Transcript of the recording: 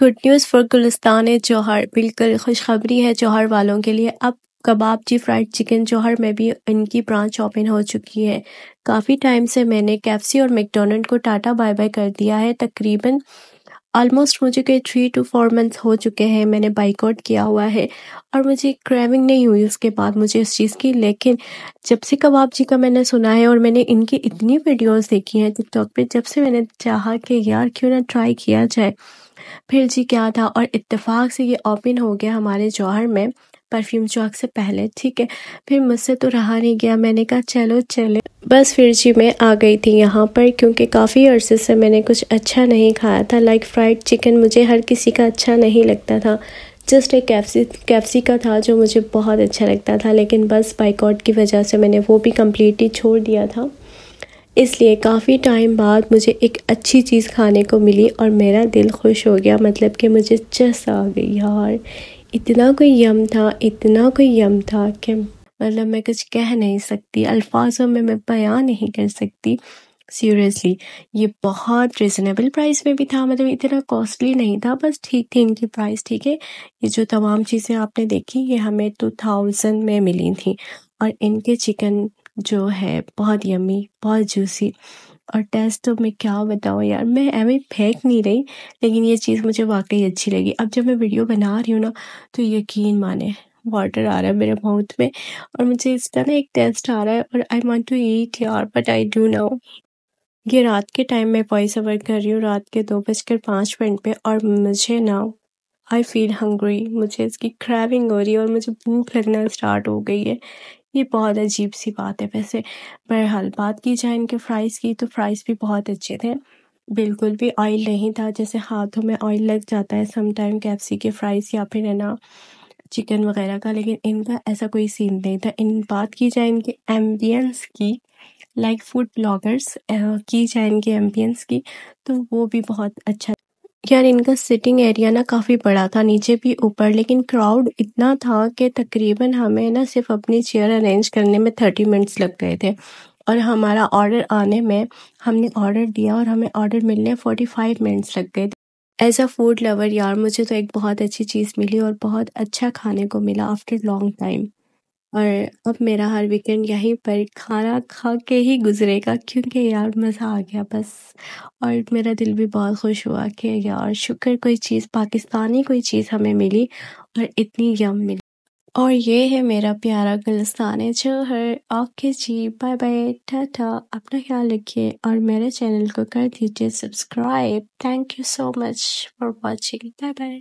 Good news for Gulistan e Jauhar बिल्कुल खुशखबरी है जौहर वालों के लिए अब कबाब जी फ्राइड चिकन जौहर में भी इनकी ब्रांच ओपन हो चुकी है काफ़ी टाइम से मैंने कैफसी और मैकडोनल्ड को टाटा बाय बाय कर दिया है तकरीबन ऑलमोस्ट मुझे के थ्री टू फोर मंथ्स हो चुके हैं मैंने बाइकआउट किया हुआ है और मुझे क्रैविंग नहीं हुई उसके बाद मुझे इस चीज़ की लेकिन जब से कबाब जी का मैंने सुना है और मैंने इनकी इतनी वीडियोस देखी हैं टिकटॉक पे जब से मैंने चाहा कि यार क्यों ना ट्राई किया जाए फिर जी क्या था और इत्तेफाक से ये ओपन हो गया हमारे जौहर में परफ्यूम चौक से पहले ठीक है फिर मुझसे तो रहा नहीं गया मैंने कहा चलो चले बस फिर जी मैं आ गई थी यहाँ पर क्योंकि काफ़ी अरसे से मैंने कुछ अच्छा नहीं खाया था लाइक फ्राइड चिकन मुझे हर किसी का अच्छा नहीं लगता था जस्ट एक कैप्सी कैप्सी का था जो मुझे बहुत अच्छा लगता था लेकिन बस बाइकआउट की वजह से मैंने वो भी कम्प्लीटली छोड़ दिया था इसलिए काफ़ी टाइम बाद मुझे एक अच्छी चीज़ खाने को मिली और मेरा दिल खुश हो गया मतलब कि मुझे चस आ गई यार इतना कोई यम था इतना कोई यम था कि मतलब मैं कुछ कह नहीं सकती अल्फाजों में मैं बयाँ नहीं कर सकती सीरियसली ये बहुत रिजनेबल प्राइस में भी था मतलब इतना कॉस्टली नहीं था बस ठीक थी इनकी प्राइस ठीक है ये जो तमाम चीज़ें आपने देखी ये हमें टू थाउजेंड में मिली थी और इनके चिकन जो है बहुत यमी बहुत जूसी और टेस्ट तो मैं क्या बताऊँ यार मैं एवे फेंक नहीं रही लेकिन ये चीज़ मुझे वाकई अच्छी लगी अब जब मैं वीडियो बना रही हूँ ना तो यकीन माने वाटर आ रहा है मेरे माउथ में और मुझे इस तरह एक टेस्ट आ रहा है और आई वॉन्ट टू ईट यार बट आई डू नाउ ये रात के टाइम में वॉइस ओवर कर रही हूँ रात के दो बजकर पाँच मिनट पर और मुझे ना आई फील हंग्री मुझे इसकी क्रैविंग हो रही है और मुझे भूख लगना स्टार्ट हो गई है ये बहुत अजीब सी बात है वैसे बहरहाल बात की जाए इनके फ्राइज़ की तो फ्राइज़ भी बहुत अच्छे थे बिल्कुल भी ऑयल नहीं था जैसे हाथों में ऑयल लग जाता है समटाइम कैप्सी के फ्राइज़ या फिर है ना चिकन वगैरह का लेकिन इनका ऐसा कोई सीन नहीं था इन बात की जाए इनके एम्बियंस की लाइक फूड ब्लॉगर्स की जाए इनके एम्बियंस की तो वो भी बहुत अच्छा यार इनका सिटिंग एरिया ना काफ़ी बड़ा था, नीचे भी ऊपर लेकिन क्राउड इतना था कि तकरीबन हमें ना सिर्फ़ अपनी चेयर अरेंज करने में थर्टी मिनट्स लग गए थे और हमारा ऑर्डर आने में हमने ऑर्डर दिया और हमें ऑर्डर मिलने फोर्टी फाइव मिनट्स लग गए थे। एज़ अ फ़ूड लवर यार मुझे तो एक बहुत अच्छी चीज़ मिली और बहुत अच्छा खाने को मिला आफ्टर लॉन्ग टाइम। और अब मेरा हर वीकेंड यहीं पर खाना खा के ही गुजरेगा क्योंकि यार मज़ा आ गया बस और मेरा दिल भी बहुत खुश हुआ कि यार शुक्र कोई चीज़ पाकिस्तानी कोई चीज़ हमें मिली और इतनी यम मिली और ये है मेरा प्यारा गुलस्तान जो हर ओके जी बाय बाय टाटा अपना ख्याल रखिए और मेरे चैनल को कर दीजिए subscribe thank you so much for watching bye bye